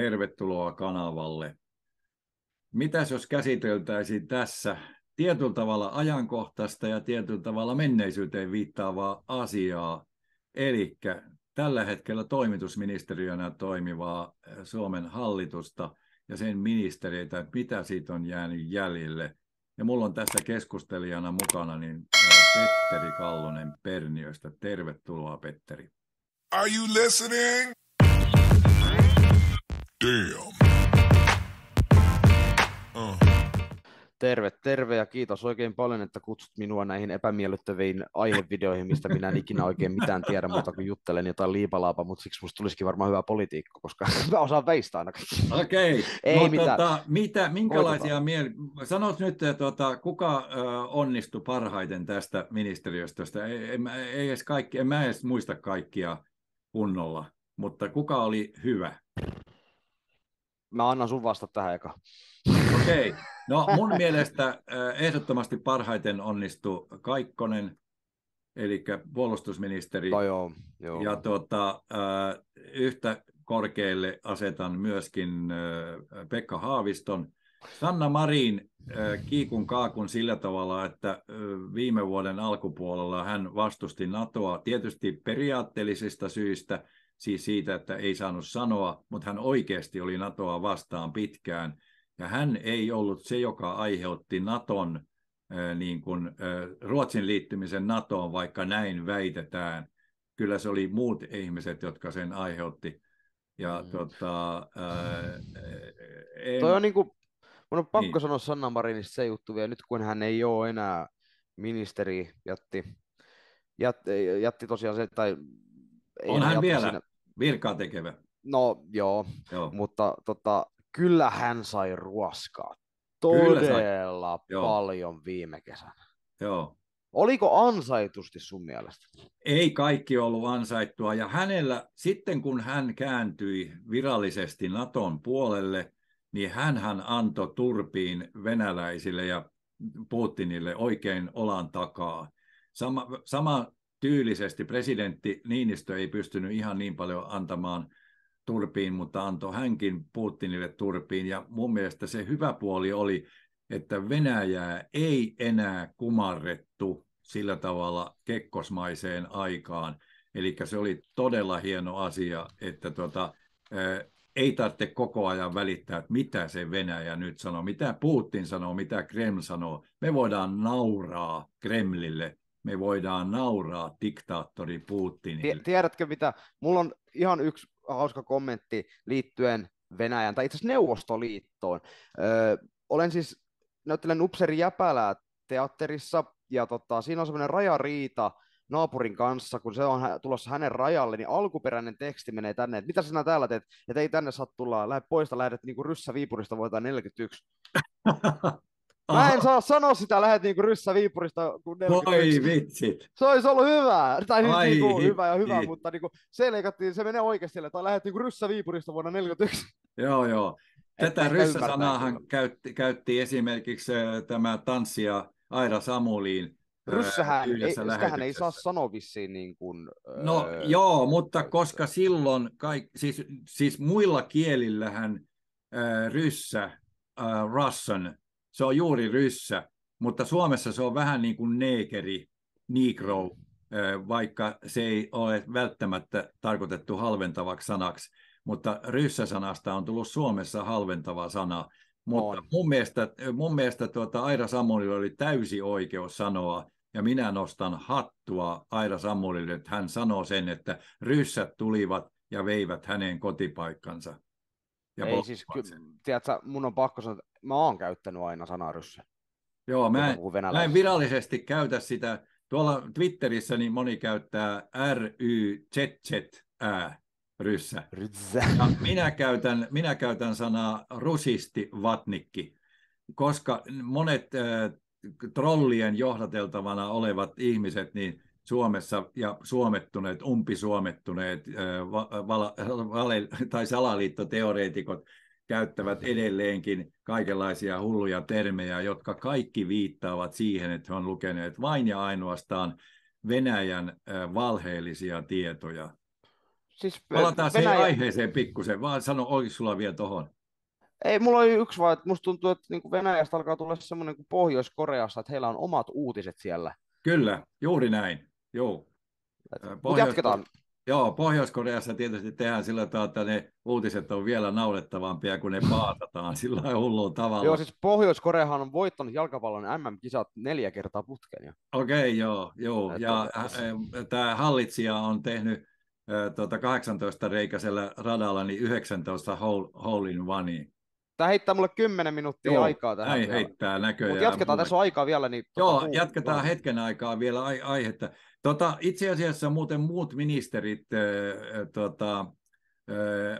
Tervetuloa kanavalle. Mitäs jos käsiteltäisiin tässä tietyllä tavalla ajankohtaista ja tietyllä tavalla menneisyyteen viittaavaa asiaa, eli tällä hetkellä toimitusministeriönä toimivaa eh, Suomen hallitusta ja sen ministereitä, että mitä siitä on jäänyt jäljelle. Ja mulla on tässä keskustelijana mukana niin eh, Petteri Kallonen Perniöstä. Tervetuloa Petteri. Are you listening? Damn. Uh. Terve, terve ja kiitos oikein paljon, että kutsut minua näihin epämiellyttäviin aihevideoihin, mistä minä en ikinä oikein mitään tiedä mutta kun juttelen jotain liipalaapa, mutta siksi musta tulisikin varmaan hyvä poliitikko, koska mä osaan veistä ainakin. Okei, Ei no, mitään. Tota, mitä, minkälaisia miel, Sanot nyt, tuota, kuka ö, onnistui parhaiten tästä ministeriöstä? Ei, ei, ei edes kaikki, en mä edes muista kaikkia kunnolla, mutta kuka oli hyvä? mä annan sun vasta tähän eka. Okei. Okay. No mun mielestä ehdottomasti parhaiten onnistu Kaikkonen, eli puolustusministeri. No joo, joo. Ja tuota, yhtä korkealle asetan myöskin Pekka Haaviston. Sanna Marin kiikun kaakun sillä tavalla, että viime vuoden alkupuolella hän vastusti NATOa tietysti periaatteellisista syistä – siis siitä, että ei saanut sanoa, mutta hän oikeasti oli NATOa vastaan pitkään. Ja hän ei ollut se, joka aiheutti Naton, niin kuin, Ruotsin liittymisen NATOon, vaikka näin väitetään. Kyllä se oli muut ihmiset, jotka sen aiheutti. Ja mm. tota, ää, en... Toi on niin kuin, mun on pakko niin. sanoa Sanna Marinista se juttu vielä, nyt kun hän ei ole enää ministeri, jätti, jätti, jätti tosiaan se, tai on hän vielä siinä... virkaa tekevä. No joo, joo. mutta tota, kyllä hän sai ruoskaa todella sai. paljon joo. viime kesänä. Joo. Oliko ansaitusti sun mielestä? Ei kaikki ollut ansaittua ja hänellä sitten kun hän kääntyi virallisesti Naton puolelle, niin hän antoi turpiin venäläisille ja Putinille oikein olan takaa. Sama, sama tyylisesti presidentti Niinistö ei pystynyt ihan niin paljon antamaan turpiin, mutta antoi hänkin Putinille turpiin. Ja mun mielestä se hyvä puoli oli, että Venäjää ei enää kumarrettu sillä tavalla kekkosmaiseen aikaan. Eli se oli todella hieno asia, että tuota, ei tarvitse koko ajan välittää, että mitä se Venäjä nyt sanoo, mitä Putin sanoo, mitä Kreml sanoo. Me voidaan nauraa Kremlille me voidaan nauraa diktaattori Putinille. Tiedätkö mitä, mulla on ihan yksi hauska kommentti liittyen Venäjän, tai itse asiassa Neuvostoliittoon. Öö, olen siis, näyttelen Upseri Jäpälää teatterissa, ja tota, siinä on semmoinen rajariita naapurin kanssa, kun se on tulossa hänen rajalle, niin alkuperäinen teksti menee tänne, että mitä sinä täällä teet, että ei tänne saa tulla, lähde poista, lähdet niin kuin ryssä Viipurista voitetaan 41. Mä en saa sanoa sitä, lähet niinku ryssä Viipurista. Kun 41. Niinku Voi vitsit. Se olisi ollut hyvä, tai siis Ai, niinku, hyvä ja hyvä, niin. mutta niinku, se leikattiin, se menee oikeasti, tai lähet niinku ryssä Viipurista vuonna 1941. Joo, joo. Tätä ryssä-sanaahan käytti, käytti esimerkiksi tämä tanssija Aira Samuliin Ryssähän ei, ryssähän ei saa sanoa vissiin niin kuin, No öö, joo, mutta koska silloin, kaik, siis, siis muilla kielillähän öö, ryssä, öö, russian, se on juuri ryssä, mutta Suomessa se on vähän niin kuin neekeri, negro, vaikka se ei ole välttämättä tarkoitettu halventavaksi sanaksi, mutta ryssä-sanasta on tullut Suomessa halventava sana. Mutta on. mun mielestä, mun mielestä tuota Aira Samulilla oli täysi oikeus sanoa, ja minä nostan hattua Aira Samulille, että hän sanoo sen, että ryssät tulivat ja veivät hänen kotipaikkansa. Ja ei siis, ky- tiedätkö, mun on pakko sanoa, että mä oon käyttänyt aina sanaa ryssä. Joo, mä en, mä en virallisesti käytä sitä. Tuolla Twitterissä niin moni käyttää y z z ryssä. ryssä. Ja minä, käytän, minä käytän sanaa rusisti vatnikki, koska monet äh, trollien johdateltavana olevat ihmiset, niin Suomessa ja suomettuneet, umpisuomettuneet äh, vala, vale, tai salaliittoteoreetikot – käyttävät edelleenkin kaikenlaisia hulluja termejä, jotka kaikki viittaavat siihen, että he ovat lukeneet vain ja ainoastaan Venäjän valheellisia tietoja. Siis Palataan Venäjä... siihen aiheeseen pikkusen, vaan sano, oliko sulla vielä tuohon? Ei, mulla oli yksi vaan, että musta tuntuu, että niin kuin Venäjästä alkaa tulla semmoinen kuin Pohjois-Koreassa, että heillä on omat uutiset siellä. Kyllä, juuri näin. Joo. Pohjois- jatketaan. Joo, Pohjois-Koreassa tietysti tehdään sillä tavalla, että ne uutiset on vielä naurettavampia, kun ne paatataan sillä hullulla tavalla. Joo, siis Pohjois-Koreahan on voittanut jalkapallon MM-kisat neljä kertaa putkeen. Okei, okay, joo, joo. Että ja tota, tämä hallitsija on tehnyt ä, tuota 18-reikäisellä radalla niin 19 hole, hole in one. Tämä heittää mulle 10 minuuttia Joo, aikaa tähän. Ei vielä. heittää näköjään. Mutta jatketaan, mulle. tässä on aikaa vielä. Niin tota Joo, jatketaan puhutaan. hetken aikaa vielä ai- aihetta. Tota, itse asiassa muuten muut ministerit äh, tota, äh,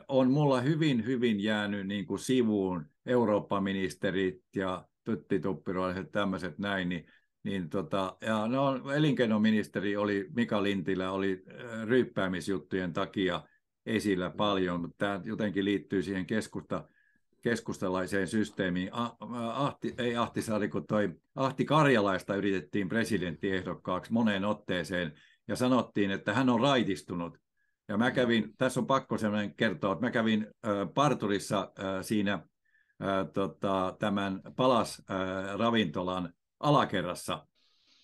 on mulla hyvin, hyvin jäänyt niin kuin sivuun. Eurooppa-ministerit ja tyttituppiraiset tämmöiset näin, niin, niin tota, ja no, elinkeinoministeri oli, Mika Lintilä oli äh, ryyppäämisjuttujen takia esillä paljon, mutta tämä jotenkin liittyy siihen keskustaan keskustalaiseen systeemiin. Ahti, ei Ahtisaari, kun toi Ahti Karjalaista yritettiin presidenttiehdokkaaksi moneen otteeseen ja sanottiin, että hän on raitistunut. Ja mä kävin, tässä on pakko sellainen kertoa, että mä kävin parturissa siinä tota, tämän Palas-ravintolan alakerrassa.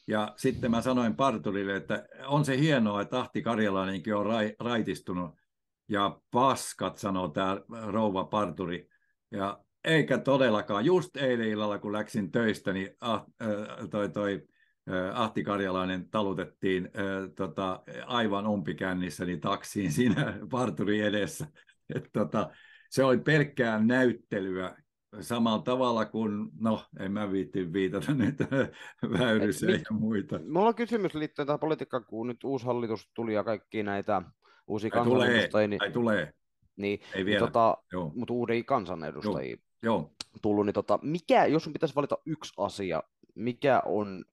Ja sitten mä sanoin parturille, että on se hienoa, että Ahti Karjalainenkin on raitistunut. Ja paskat, sanoo tämä rouva parturi. Ja eikä todellakaan. Just eilen illalla, kun läksin töistä, niin ah, äh, toi, toi Ahti Karjalainen talutettiin äh, tota, aivan umpikännissä niin taksiin siinä parturi edessä. Et, tota, se oli pelkkää näyttelyä samalla tavalla kuin, no en mä viitti viitata nyt Väyryseen ja muita. Mulla on kysymys liittyen tähän politiikkaan, kun nyt uusi hallitus tuli ja kaikki näitä uusia kansanedustajia. Niin... tulee. Niin, Ei niin vielä. Niin, tota, mutta uusia kansanedustajia Joo. tullut. Niin, tota, mikä, jos sun pitäisi valita yksi asia, mikä on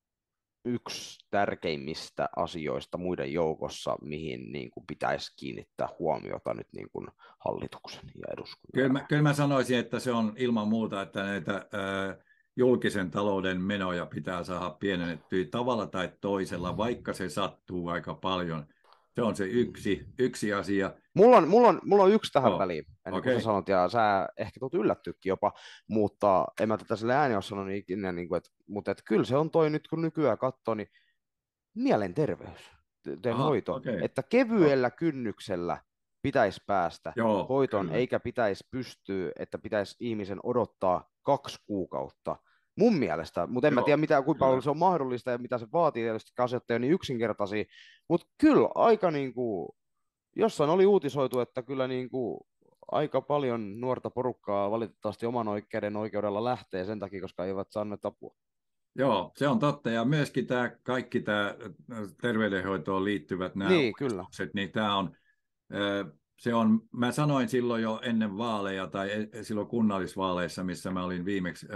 yksi tärkeimmistä asioista muiden joukossa, mihin niin kuin pitäisi kiinnittää huomiota nyt niin kuin hallituksen ja eduskunnan? Kyllä mä, kyllä mä sanoisin, että se on ilman muuta, että näitä äh, julkisen talouden menoja pitää saada pienennettyä tavalla tai toisella, vaikka se sattuu aika paljon – se on se mm. yksi, yksi asia. Mulla on, mulla on, mulla on yksi tähän oh, väliin, ennen okay. kuin sä sanot, ja sä ehkä tulet yllättykin jopa, mutta en mä tätä sille ääni ole sanonut ikinä, niin kuin, että, mutta että kyllä se on toi nyt, kun nykyään katsoo, niin mielenterveys, te Aha, hoito, okay. että kevyellä kynnyksellä pitäisi päästä Joo, hoitoon, kyllä. eikä pitäisi pystyä, että pitäisi ihmisen odottaa kaksi kuukautta – Mun mielestä, mutta en Joo, mä tiedä mitä, kuinka paljon se on mahdollista ja mitä se vaatii. Tietysti asiat niin yksinkertaisia, mutta kyllä aika niin kuin, jossain oli uutisoitu, että kyllä niin kuin aika paljon nuorta porukkaa valitettavasti oman oikeuden oikeudella lähtee sen takia, koska eivät saaneet apua. Joo, se on totta. Ja myöskin tämä, kaikki tämä äh, terveydenhoitoon liittyvät nämä niin, kyllä. niin tämä on, äh, se on, mä sanoin silloin jo ennen vaaleja tai e, e, silloin kunnallisvaaleissa, missä mä olin viimeksi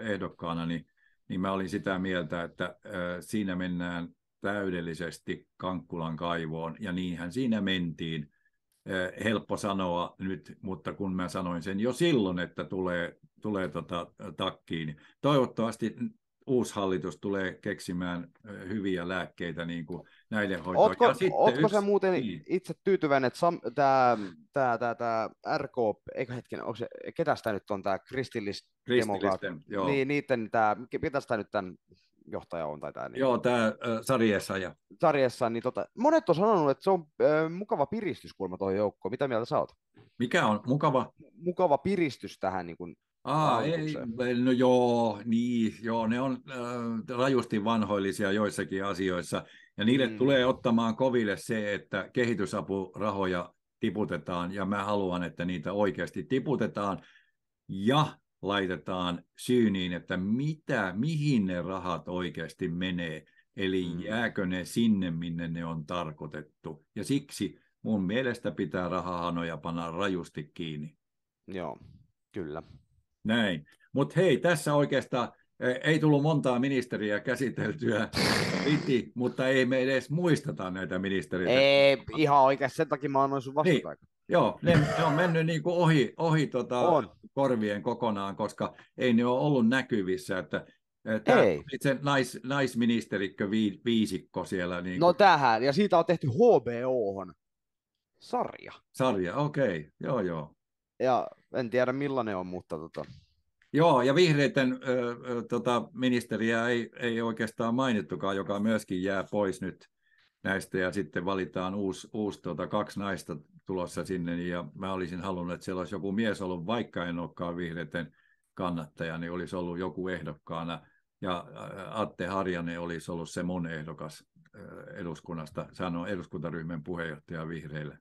ehdokkaana, niin, niin mä olin sitä mieltä, että siinä mennään täydellisesti Kankkulan kaivoon, ja niinhän siinä mentiin. Helppo sanoa nyt, mutta kun mä sanoin sen jo silloin, että tulee, tulee tota takkiin. Niin toivottavasti uusi hallitus tulee keksimään hyviä lääkkeitä niin kuin näille hoitoille. Oletko ja sitten yksi... se muuten niin. itse tyytyväinen, että sam, tämä tämä tämä, tämä RK, eikö hetken, onko se, ketä sitä nyt on tämä kristillisdemokraat, niin niiden tämä, mitä sitä nyt tämän johtaja on tai tämä. Niin, Joo, tämä äh, sarjessa ja. Sarjessa, niin tota, monet on sanonut, että se on äh, mukava piristyskulma tuohon joukkoon. Mitä mieltä sä oot? Mikä on mukava? Mukava piristys tähän niin kuin, Ah, ei, no joo, niin, joo, ne on äh, rajusti vanhoillisia joissakin asioissa, ja niille mm. tulee ottamaan koville se, että kehitysapurahoja tiputetaan, ja mä haluan, että niitä oikeasti tiputetaan, ja laitetaan syyniin, että mitä, mihin ne rahat oikeasti menee, eli mm. jääkö ne sinne, minne ne on tarkoitettu, ja siksi mun mielestä pitää rahahanoja panna rajusti kiinni. Joo, kyllä. Näin. Mutta hei, tässä oikeastaan e, ei tullut montaa ministeriä käsiteltyä, piti, mutta ei me edes muisteta näitä ministeriä. Ei, ihan oikeasti, sen takia mä annoin sun Niin. Joo, ne, ne on mennyt niin kuin ohi, ohi tota on. korvien kokonaan, koska ei ne ole ollut näkyvissä. Että, että ei. Itse nais, naisministerikkö vi, viisikko siellä. Niin kuin. No tähän, ja siitä on tehty hbo sarja. Sarja, okei, okay. joo joo ja en tiedä millainen on, mutta tota... Joo, ja vihreiden ö, tota, ministeriä ei, ei oikeastaan mainittukaan, joka myöskin jää pois nyt näistä, ja sitten valitaan uusi, uusi tota, kaksi naista tulossa sinne, niin, ja mä olisin halunnut, että siellä olisi joku mies ollut, vaikka en olekaan vihreiden kannattaja, niin olisi ollut joku ehdokkaana, ja Atte Harjanne olisi ollut se mun ehdokas eduskunnasta, sanoi eduskuntaryhmän puheenjohtaja vihreille.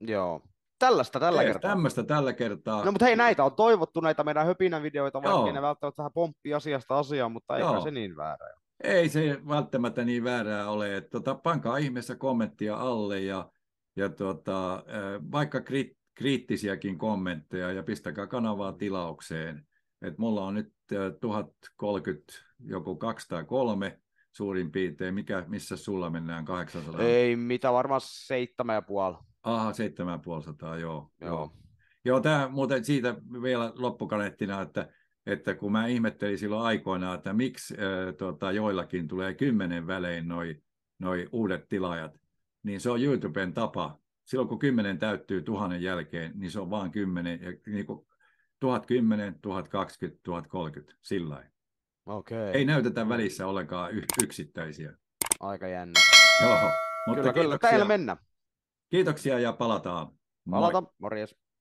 Joo, Tällaista tällä Tees, kertaa. Tämmöistä tällä kertaa. No mutta hei, näitä on toivottu, näitä meidän videoita vaikka ne välttämättä vähän pomppi asiasta asiaan, mutta ei se niin väärä. Ei se välttämättä niin väärää ole. Että, tota, pankaa ihmeessä kommenttia alle ja, ja tota, vaikka krit, kriittisiäkin kommentteja ja pistäkää kanavaa tilaukseen. Et mulla on nyt 1030, joku 203 suurin piirtein. Mikä, missä sulla mennään 800? Ei mitä, varmaan 7,5. Aha, 7500, joo. Joo, joo tämä muuten siitä vielä loppukaneettina, että, että kun mä ihmettelin silloin aikoinaan, että miksi äh, tota, joillakin tulee kymmenen välein noi, noi uudet tilaajat, niin se on YouTuben tapa. Silloin kun kymmenen täyttyy tuhannen jälkeen, niin se on vaan kymmenen, ja niin kuin 1010, 1020, 1030, sillä lailla. Okay. Ei näytetä välissä ollenkaan y- yksittäisiä. Aika jännä. Joo, mutta kyllä, kyllä. Täällä mennä. Kiitoksia ja palataan. Palata, morjes.